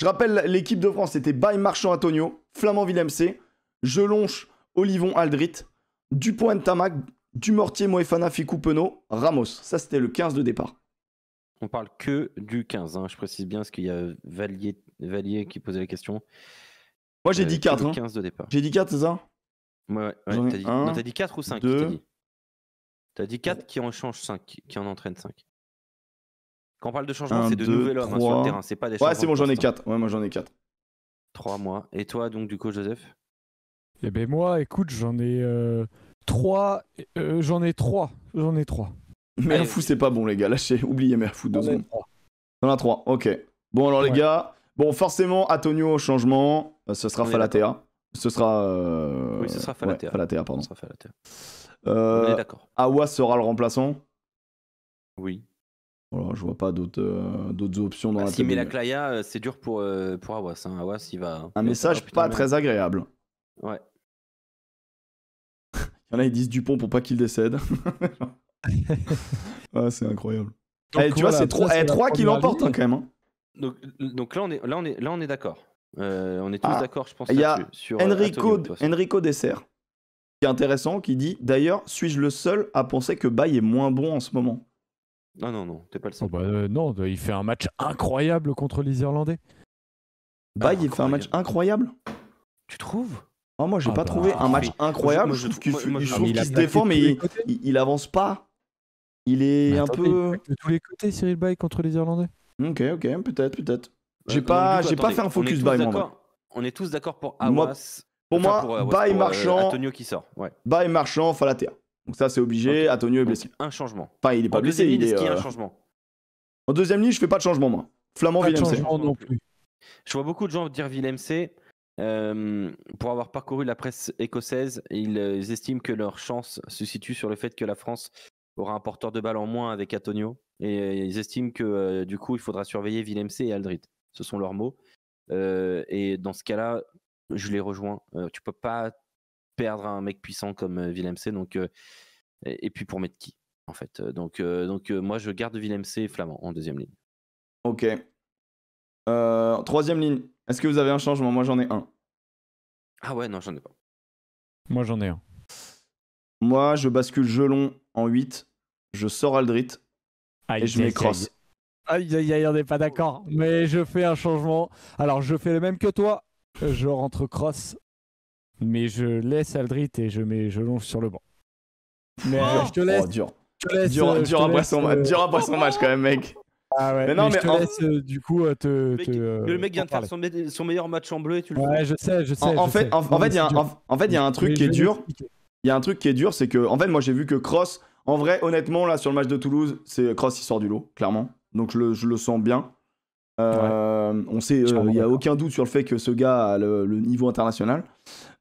Je rappelle, l'équipe de France, c'était Bay Marchand-Antonio, Flamand-Villemc, Jelonche, Olivon, Aldrit, Dupont Ntamak, Dumortier, Moefana, Ficou, Penaud, Ramos. Ça, c'était le 15 de départ. On parle que du 15, hein. je précise bien, parce qu'il y a Valier, qui posait la question. Moi, j'ai dit 4. Euh, hein. 15 de départ. J'ai dit 4, c'est ça Ouais, ouais, ouais t'as dit... dit... 4 ou 5 T'as dit... dit 4 qui en change 5, qui en entraîne 5. Quand on parle de changement, c'est de nouvel homme hein, sur le terrain, c'est pas des Ouais, c'est bon, j'en ai 4. Hein. Ouais, moi j'en ai 4. 3 mois. Et toi, donc, du coup, Joseph Eh ben, moi, écoute, j'en ai 3. Euh, euh, j'en ai 3. J'en ai 3. Merfou, c'est pas bon, les gars. Lâchez, oubliez Merfou, deux secondes. J'en ai 3, ok. Bon, alors, les gars, bon, forcément, Antonio, changement, euh, ce sera Falatea. Ce sera. Oui, ce sera Falatea. Falatea, pardon. On est d'accord. Awa sera le remplaçant Oui je vois pas d'autres euh, options dans la S'il la Claya, euh, c'est dur pour, euh, pour Awas. Hein. va. Un message pas très agréable. Ouais. il y en a, ils disent Dupont pour pas qu'il décède. c'est incroyable. Eh, tu vois, c'est trois eh, qui l'emportent hein, quand même. Hein. Donc, donc là, on est, là, on est, là, on est d'accord. on est tous ah, d'accord, je pense. Il y a sur, Enrico, Enrico Dessert, qui est intéressant, qui dit D'ailleurs, suis-je le seul à penser que Bay est moins bon en ce moment non, non, non, t'es pas le oh, seul. Bah, euh, non, euh, il fait un match incroyable contre les Irlandais. Bye, bah, il fait un match incroyable. Tu trouves ah, Moi, j'ai ah pas bah, trouvé un match incroyable. je, trouve qu'il se défend, mais il, avance pas. Il est un peu. De tous les côtés, Cyril Bye contre les Irlandais. Ok, ok, peut-être, peut-être. J'ai pas, j'ai pas fait un focus Bay, On est tous d'accord pour Awas. pour moi, Bye euh, marchant Marchand. Antonio qui sort. Ouais. Bay Marchand, Falatea. Donc ça, c'est obligé. Antonio est blessé. un changement. Enfin, il est pas blessé. est, y a un euh, changement En deuxième ligne, je fais pas de changement, moi. Flamand, pas non plus. Je vois beaucoup de gens dire Villemc. Euh, pour avoir parcouru la presse écossaise, euh, ils, estiment que leur chance se situe sur le fait que la France aura un porteur de balle en moins avec Antonio. Et euh, ils estiment que du coup, il faudra surveiller Villemc et Aldrit. Ce sont leurs mots. et dans ce cas-là, je les rejoins. tu peux pas perdre un mec puissant comme Villemc. Euh, donc, euh, et, puis pour mettre qui, en fait. Euh, donc, donc moi, je garde Villemc et Flamand en deuxième ligne. Ok. troisième ligne. Est-ce que vous avez un changement Moi, j'en ai un. Ah ouais, non, j'en ai pas. Moi, j'en ai un. Moi, je bascule Gelon en 8. Je sors Aldrit. et je mets Cross. Aïe, aïe, aïe, on n'est pas d'accord. Mais je fais un changement. Alors, je fais le même que toi. Je rentre Cross mais je laisse Aldrit et je, mets, je longe sur le banc. Mais oh, euh, oh, je te laisse. Oh, dur. Euh, dur, après son, euh, match quand même, mec. Ah ouais, mais non, mais, je te laisse, du coup te, le mec, te, le mec vient de faire son, meilleur match en bleu et tu le Ouais, je sais, je sais. En, fait, En, fait, il y a un, en, fait, il y a un truc qui est dur. Il y a un truc qui est dur, c'est que en fait, moi j'ai vu que Cross, en vrai, honnêtement, là sur le match de Toulouse, c'est Cross il sort du lot, clairement. Donc je le sens bien. Euh, on sait, il euh, n'y a aucun doute sur le fait que ce gars a le, niveau international.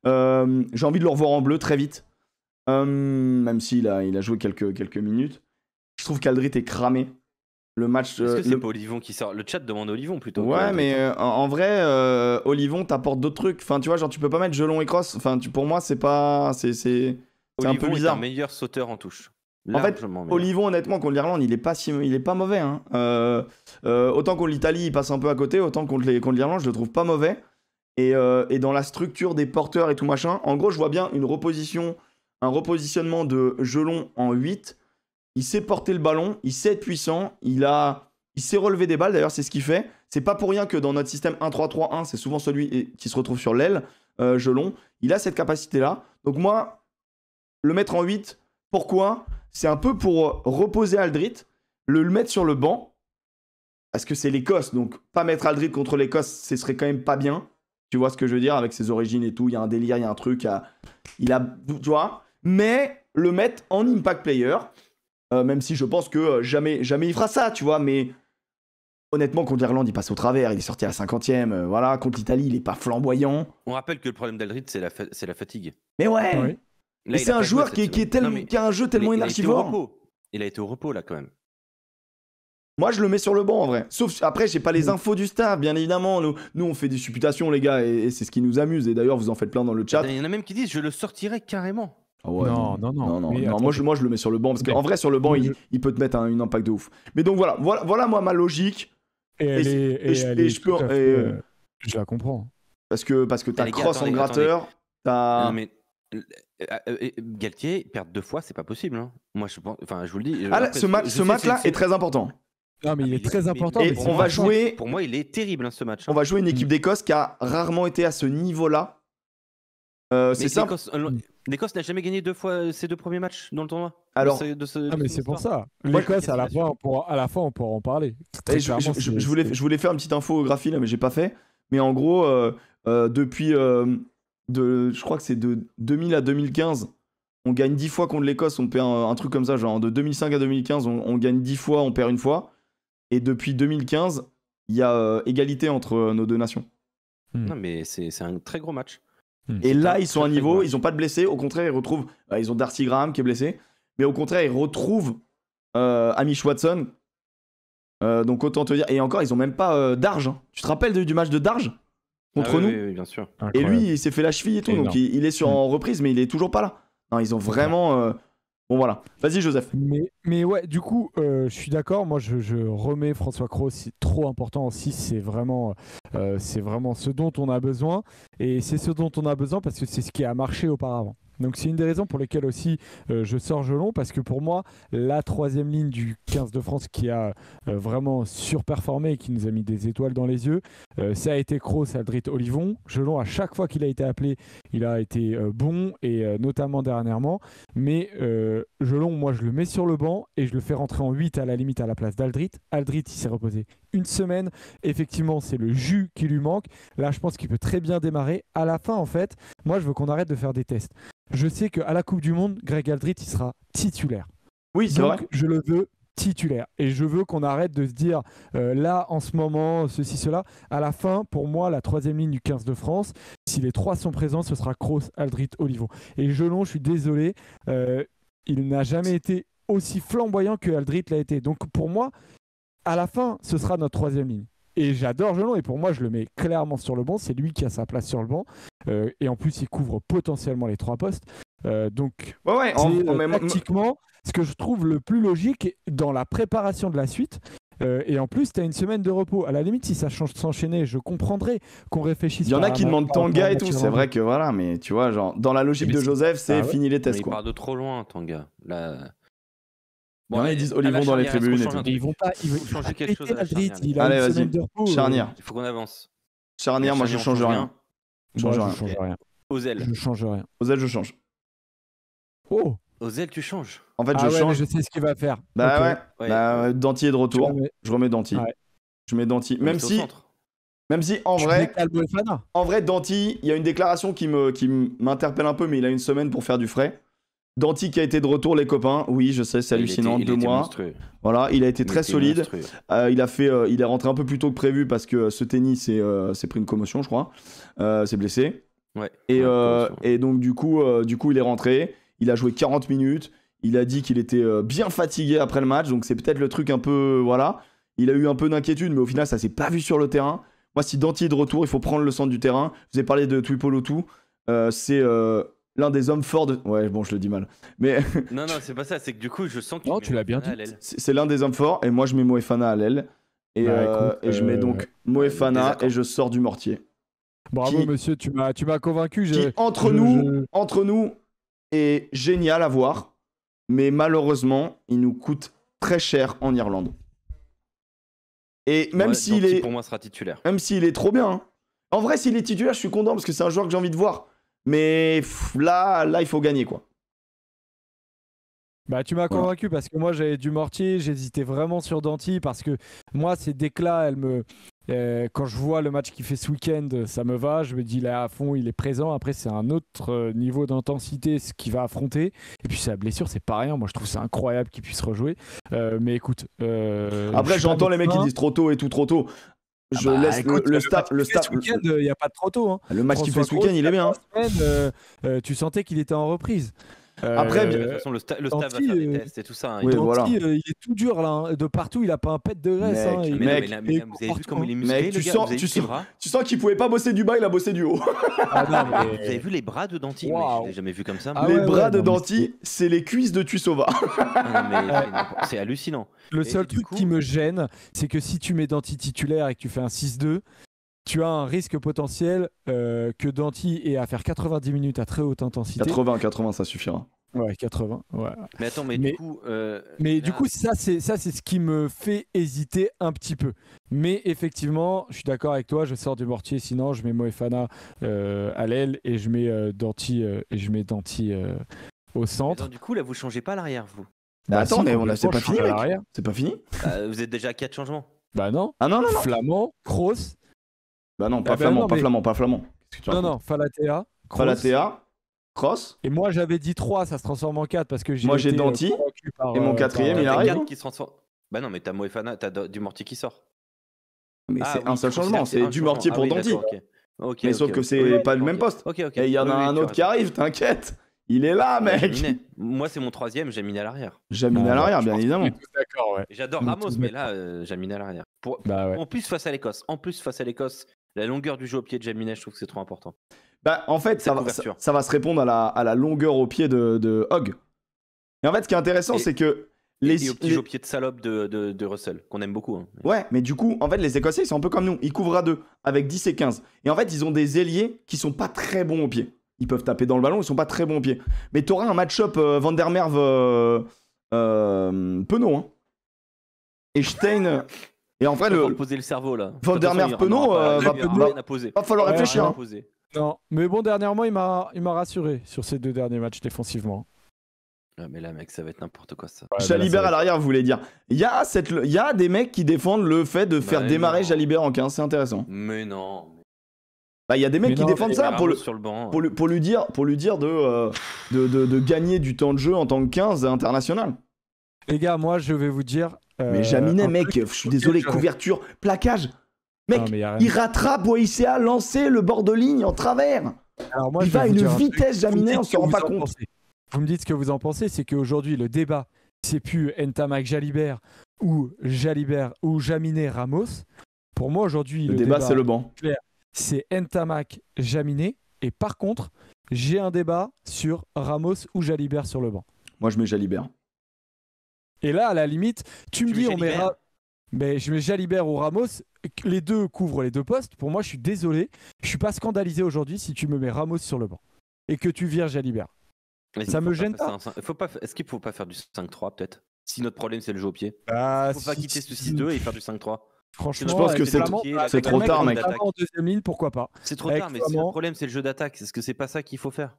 Euh, j'ai envie de le revoir en bleu très vite, même s'il a, il a joué quelques, quelques minutes. Je trouve qu'Aldrit est cramé. Le match. Est-ce que c'est pas Olivon qui sort Le chat demande Olivon plutôt. Ouais, mais en vrai, Olivon t'apporte d'autres trucs. Enfin, tu vois, genre tu peux pas mettre Gelon et Cross. Enfin, pour moi, c'est pas, c'est, c'est, un peu bizarre. Est un meilleur sauteur en touche. En fait, Olivon, honnêtement, contre l'Irlande, il est pas il est pas mauvais. Hein. Euh, euh, autant contre l'Italie, il passe un peu à côté, autant contre, contre l'Irlande, je le trouve pas mauvais. Euh, et, dans la structure des porteurs et tout machin, en gros, je vois bien une reposition, un repositionnement de Gelon en 8. Il sait porter le ballon, il sait être puissant, il a, il sait relever des balles. D'ailleurs, c'est ce qu'il fait. C'est pas pour rien que dans notre système 1-3-3-1, c'est souvent celui qui se retrouve sur l'aile, Gelon. Il a cette capacité-là. Donc moi, le mettre en 8, pourquoi c'est un peu pour euh, reposer Aldrit, le, mettre sur le banc, parce que c'est l'Écosse, donc pas mettre Aldrit contre l'Écosse, ce serait quand même pas bien. Tu vois ce que je veux dire avec ses origines et tout, il y a un délire, il y a un truc à... il a tu vois, mais le mettre en impact player euh, même si je pense que euh, jamais jamais il fera ça, tu vois, mais honnêtement contre l'Irlande, il passe au travers, il est sorti à la 50 voilà, contre l'Italie, il est pas flamboyant. On rappelle que le problème d'Aldrit c'est la, fatigue. Mais ouais c'est un joueur qui, est qui, a un jeu tellement il, Il, il a été au repos là quand même. Moi, je le mets sur le banc en vrai. Sauf après, j'ai pas les infos du star, bien évidemment. Nous, nous on fait des supputations, les gars, et, c'est ce qui nous amuse. Et d'ailleurs, vous en faites plein dans le chat. Il y en a même qui disent je le sortirais carrément. Ah ouais, non, non, non, non, moi, je, moi, je le mets sur le banc parce qu'en vrai, sur le banc, il, il peut te mettre un, une impact de ouf. Mais donc voilà, voilà, moi ma logique. Et, est, je, peux. Euh, euh, je la comprends. Parce que, parce que bah, t'as cross en gratteur, euh, euh, euh, Galtier, perdre deux fois, c'est pas possible. Hein. Moi, je pense. Enfin, je vous le dis. Ah ce match, ce match-là est, très important. Non, mais il ah, est très important. on va jouer. Pour moi, il est terrible hein, ce match. Hein. On va jouer une équipe mm. d'Écosse qui a rarement été à ce niveau-là. c'est ça. L'Écosse n'a jamais gagné deux fois ses deux premiers matchs dans le tournoi. Alors, ah, mais c'est pour ça. L'Écosse, à la fin, on pourra, la on en parler. Eh, je, voulais, je voulais faire une petite infographie là, mais j'ai pas fait. Mais en gros, depuis je crois que c'est de 2000 à 2015, on gagne 10 fois contre l'Écosse, on perd un, truc comme ça, genre de 2005 à 2015, on, gagne 10 fois, on perd une fois. Et depuis 2015, il y a euh, égalité entre euh, nos deux nations. Hmm. Non, mais c'est un très gros match. Hmm. Et là, ils sont à niveau, ils n'ont pas de blessés, au contraire, ils retrouvent, bah, ils ont Darcy Graham qui est blessé, mais au contraire, ils retrouvent euh, Amish Watson. donc autant te dire, et encore, ils n'ont même pas d'Arge. Hein. Tu te rappelles du match de Darge contre ah nous. Et lui, il s'est fait la cheville et tout, donc il, est sur mm. en reprise, mais il est toujours pas là. ils ont vraiment. Euh, bon voilà, vas-y Joseph. Mais, ouais, du coup, euh, je suis d'accord. Moi, je, remets François Cros, c'est trop important aussi. C'est vraiment, euh, c'est vraiment ce dont on a besoin, et c'est ce dont on a besoin parce que c'est ce qui a marché auparavant. Donc c'est une des raisons pour lesquelles aussi euh, je sors Gelon, parce que pour moi, la troisième ligne du 15 de France qui a euh, vraiment surperformé et qui nous a mis des étoiles dans les yeux, euh, ça a été Kroos, Aldrit, Olivon. Gelon, à chaque fois qu'il a été appelé, il a été bon, et notamment dernièrement. Mais Gelon, moi, je le mets sur le banc et je le fais rentrer en 8 à la limite à la place d'Aldrit. Aldrit, il s'est reposé une semaine. Effectivement, c'est le jus qui lui manque. Là, je pense qu'il peut très bien démarrer. À la fin, en fait, moi, je veux qu'on arrête de faire des tests je sais qu'à la Coupe du Monde, Greg Aldrit, il sera titulaire. Oui, c'est vrai. Je le veux titulaire. Et je veux qu'on arrête de se dire euh, là, en ce moment, ceci, cela. À la fin, pour moi, la troisième ligne du 15 de France, si les trois sont présents, ce sera Kroos, Aldrit, Olivon. Et Jelon, je suis désolé, euh, il n'a jamais été aussi flamboyant que Aldrit l'a été. Donc pour moi, à la fin, ce sera notre troisième ligne. Et j'adore Jelon. et pour moi, je le mets clairement sur le banc. C'est lui qui a sa place sur le banc. Euh, et en plus, il couvre potentiellement les trois postes. Euh, donc, ouais, en, euh, même... ce que je trouve le plus logique dans la préparation de la suite, et en plus, tu as une semaine de repos. À la limite, si ça change de s'enchaîner, je comprendrais qu'on réfléchisse. Il y en a qui demandent Tanga et tout, c'est vrai que voilà, mais tu vois, genre, dans la logique de Joseph, c'est ah fini les tests. Il part de trop loin, Tanga. La... Bon, ils disent Olivon dans les tribunes et tout. Ils vont pas, ils vont changer quelque chose. À la Allez, Charnière. Il faut qu'on avance. Charnière, moi je change rien je change rien. Ozel. Je change rien. Ozel, je change. Oh Ozel, tu changes. En fait, ah je change. Je sais ce qu'il va faire. Bah ouais. Bah, est euh, de retour. Je, remets Danty. Je mets Danty. Même si. Même si en vrai, en vrai, Danty... il y a une déclaration qui me qui m'interpelle un peu, mais il a une semaine pour faire du frais. Danty qui a été de retour, les copains. Oui, je sais, c'est ah, hallucinant. deux mois. Voilà, il a été très solide. Euh, il a fait, euh, il est rentré un peu plus tôt que prévu parce que euh, ce tennis s'est pris une commotion, je crois. s'est blessé. Et, et, donc du coup, du coup, il est rentré. Il a joué 40 minutes. Il a dit qu'il était bien fatigué après le match. Donc c'est peut-être le truc un peu, voilà. Il a eu un peu d'inquiétude, mais au final, ça s'est pas vu sur le terrain. Moi, si Danty est de retour, il faut prendre le centre du terrain. Je vous ai parlé de tout. c'est l'un des hommes forts de. Ouais, bon, je le dis mal. Mais. non, non, c'est pas ça. C'est que du coup, je sens que. Non, tu l'as bien dit. C'est l'un des hommes forts, et moi, je mets Moefana à l'aile. Et, bah, euh, je mets euh, donc Moefana et je sors du mortier. Bravo, monsieur, tu m'as, tu m'as convaincu. entre nous, entre nous, est génial à voir, mais malheureusement, il nous coûte très cher en Irlande. Et même s'il est, pour moi, sera titulaire. Même s'il est trop bien. Hein. En vrai, s'il est titulaire, je suis content parce que c'est un joueur que j'ai envie de voir. Mais là, là, il faut gagner, quoi. Bah, tu m'as convaincu parce que moi j'avais du Mortier, j'hésitais vraiment sur Danti parce que moi ces déclats, elle me euh, quand je vois le match qu'il fait ce week-end, ça me va. Je me dis là à fond, il est présent. Après c'est un autre euh, niveau d'intensité ce qu'il va affronter. Et puis sa blessure, c'est pas rien. Moi je trouve c'est incroyable qu'il puisse rejouer. Euh, mais écoute. Euh, Après j'entends les mecs qui disent trop tôt et tout trop tôt. Ah je bah, laisse écoute, le, le, staff. Le staff. Il n'y euh, a pas de trop tôt. Hein. Le match qu'il fait ce week-end, il est bien. Hein. Semaine, euh, euh, tu sentais qu'il était en reprise. Euh, Après, de toute euh, façon, le, le staff va euh, tests et tout ça. Hein, il est tout dur là, hein. de partout, il a pas un pet de graisse. Mec, hein, vous avez vu comment il est musclé, tu, sens, tu, sens, qu'il pouvait pas bosser du bas, il a bossé du haut. Ah, ah, vous avez vu les bras de Danti jamais vu comme ça. Ah les bras de Danti, c'est les cuisses de Tusova. c'est hallucinant. Le seul truc qui me gêne, c'est que si tu mets Danti titulaire et que tu fais un 6-2, tu as un risque potentiel que Danti ait à faire 90 minutes à très haute intensité. 80, 80, ça suffira. Ouais, 80. Mais attends, mais, du coup. Euh, mais du coup, ça, c'est ça, c'est ce qui me fait hésiter un petit peu. Mais effectivement, je suis d'accord avec toi. Je sors du mortier, sinon je mets Moefana euh, à l'aile et je mets euh, Danti et je mets Danti au centre. Attends, du coup, là, vous changez pas l'arrière, vous. Bah, bah, attends, mais on a, c'est pas, fini, C'est pas fini. Bah, vous êtes déjà à 4 changements. Bah non. Ah non, non, Flamand, Cross. Bah non, ah, pas flamand, pas flamand, pas flamand. Non, non, Falatea. Cross. Falatea. Cross. Et moi, j'avais dit 3, ça se transforme en 4 parce que j'ai. Moi, j'ai euh, Danti. et mon euh, quatrième, il arrive. qui se transforme. Bah non, mais t'as Moefana, t'as du mortier qui sort. Mais ah c'est un seul changement, c'est du mortier ah pour Danti. mais sauf que c'est pas le même poste. Et il y en a un autre qui arrive, t'inquiète. Il est là, mec. moi, c'est mon troisième, Jamine à l'arrière. Jamine euh, à l'arrière, bien bah évidemment. J'adore Ramos, mais là, Jamine à l'arrière. En plus, face à l'Écosse. En plus, face à l'Écosse, la longueur du jeu au pied de Jaminet, je trouve que c'est trop important. Bah, en fait, ça va, se répondre à la, longueur au pied de, Hogg. Et en fait, ce qui est intéressant, c'est que. Les, et au petit pied de salope de, Russell, qu'on aime beaucoup. Hein. Ouais, mais du coup, en fait, les Écossais, ils sont un peu comme nous. Ils couvrent à deux, avec 10 et 15. Et en fait, ils ont des ailiers qui sont pas très bons au pied. Ils peuvent taper dans le ballon, ils sont pas très bons au pied. Mais t'auras un match-up Vandermeerve euh, Van der euh, euh hein. Et Stein. Et en vrai, poser le cerveau là. Euh, va falloir réfléchir. Non, mais bon, dernièrement, il m'a, rassuré sur ces deux derniers matchs défensivement. Ah, mais là, mec, ça va être n'importe quoi ça. Jalibert à l'arrière, vous voulez dire. Il y, a cette... il y a des mecs qui défendent le fait de faire bah, démarrer Jalibert en 15, c'est intéressant. Mais non. Bah, il y a des mecs qui défendent ça pour, hein. pour, lui dire, pour lui dire de, euh, de, de, de, gagner du temps de jeu en tant que 15 international. Les gars, moi, je vais vous dire, mais euh, Jaminet, mec, je suis désolé, couverture, plaquage. Mec, il rattrape OICA lancé le bord de ligne en travers. Alors moi, il va à une vitesse, Jaminet, on se rend pas compte. Vous me dites ce que vous en pensez, c'est qu'aujourd'hui, le débat, c'est plus entamac Jalibert ou Jalibert ou Jaminet Ramos. Pour moi, aujourd'hui, le, débat, c'est le banc. C'est entamac Jaminet. Et par contre, j'ai un débat sur Ramos ou Jalibert sur le banc. Moi, je mets Jalibert. Et là, à la limite, tu, me dis, on met, Mais je mets Jalibert ou Ramos, les deux couvrent les deux postes. Pour moi, je suis désolé. Je suis pas scandalisé aujourd'hui si tu me mets Ramos sur le banc et que tu vires Jalibert. Mais ça me gêne pas. Hein. Faut pas Est-ce qu'il ne faut pas faire du 5-3 peut-être Si notre problème c'est le jeu au pied. ne bah, faut pas quitter ce 6-2 et faire du 5-3. Franchement, je pense que euh, c'est trop, trop tard, mec. En deuxième ligne, pourquoi pas C'est trop tard, mais si le problème c'est le jeu d'attaque. Est-ce que c'est pas ça qu'il faut faire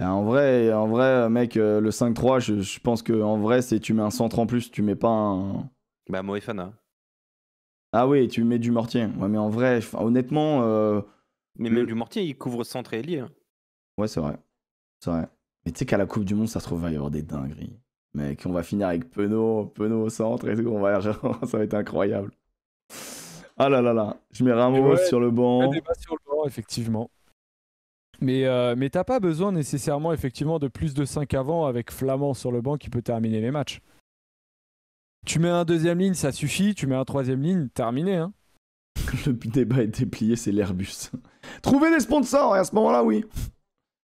en vrai, en vrai, mec, euh, le 5-3, je, pense que en vrai, c'est tu mets un centre en plus, tu mets pas un. Bah Moefana. Hein. Ah oui, tu mets du mortier. Ouais, mais en vrai, honnêtement. Euh, mais même du mortier, il couvre centre et lire hein. Ouais, c'est vrai. C'est vrai. Mais tu sais qu'à la Coupe du Monde, ça se trouve, va y avoir des dingueries. Mec, on va finir avec Penaud, Penaud au centre et tout. On va... ça va être incroyable. Ah là là là, je mets Ramos sur le banc. sur le banc, effectivement. Euh, mais, t'as pas besoin nécessairement effectivement de plus de 5 avant avec Flamand sur le banc qui peut terminer les matchs. Tu mets un deuxième ligne, ça suffit. Tu mets un troisième ligne, terminé. Hein. le débat est déplié, c'est l'Airbus. trouver des sponsors et à ce moment-là, oui.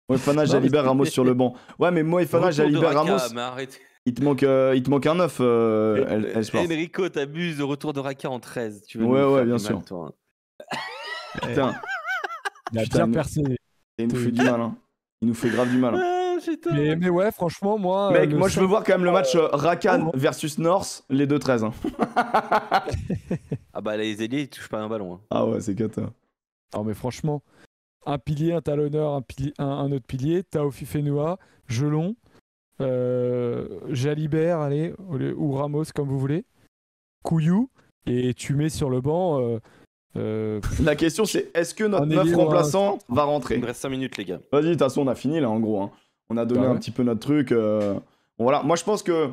Moefana, Jalibert, Ramos sur le banc. Ouais, mais moi Jalibert, Ramos. Il te, manque, euh, il te manque un 9. Euh, El, t'abuses, de retour de Raka en 13. ouais, ouais, bien sûr. Putain. Il a il nous fait du mal. Hein. Il nous fait grave du mal. Hein. Ah, mais, ouais, franchement, moi. Euh, Mec, moi je veux voir quand même le match euh, oh. Rakan versus North, les deux 13. Hein. ah bah les ailiers, ils touchent pas un ballon. Hein. Ah ouais, c'est cata. Non mais franchement, un pilier, un talonneur, un, pilier, un, autre pilier, Taofi Fenua, Gelon, euh, Jalibert, allez, ou Ramos, comme vous voulez, Couillou, et tu mets sur le banc. Euh, la question c'est est-ce que notre neuf hein, remplaçant va rentrer Il me reste 5 minutes les gars. Vas-y, de toute façon on a fini là en gros. Hein. On a donné bah un petit peu notre truc. Euh. bon Voilà, moi je pense que...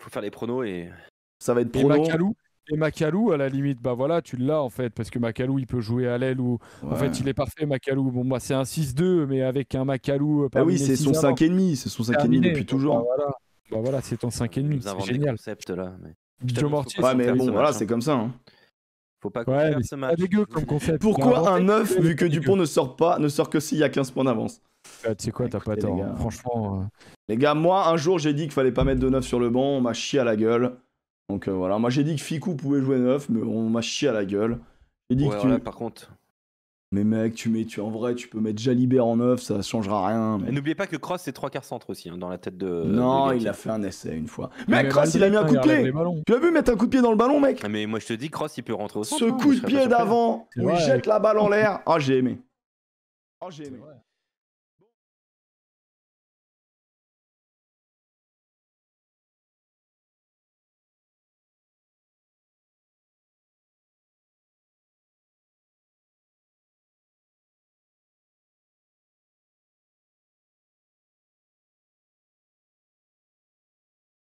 Faut faire les pronos et... Ça va être pronos. Et Macalou, et Macalou à la limite, bah voilà, tu l'as en fait, parce que Macalou il peut jouer à l'aile ou... En fait il est parfait Macalou. Bon bah c'est un 6-2 mais avec un Macalou... Euh, ah oui, c'est son demi. c'est son demi depuis toujours. Bah voilà, bah, voilà c'est ton demi. c'est génial. Concept, là, mais... Joe Mortier, ouais mais bon, voilà, c'est comme ça. Hein. Faut pas ce Pourquoi un 9 vu que Dupont ne sort pas, ne sort que s'il y a 15 points d'avance C'est bah, Tu sais quoi, t'as pas tort. Hein. Franchement. Euh. Les gars, moi, un jour, j'ai dit qu'il fallait pas mettre de 9 sur le banc. On m'a chié à la gueule. Donc euh, voilà, moi j'ai dit que Ficou pouvait jouer 9, mais on m'a chié à la gueule. J'ai dit que ouais, par contre. Mais mec, tu mets, tu en vrai, tu peux mettre Jalibert en neuf, ça changera rien. Et N'oubliez pas que Cross c'est trois quarts centre aussi hein, dans la tête de. Non, il a fait un essai une fois. Mais mec, Cross il a mis un coup de pied. Tu as vu mettre un coup de pied dans le ballon, mec ah, Mais moi je te dis, Cross il peut rentrer au centre. Ce hein, coup de pied d'avant où il jette la balle en l'air. Ah oh, j'ai aimé. Oh j'ai aimé.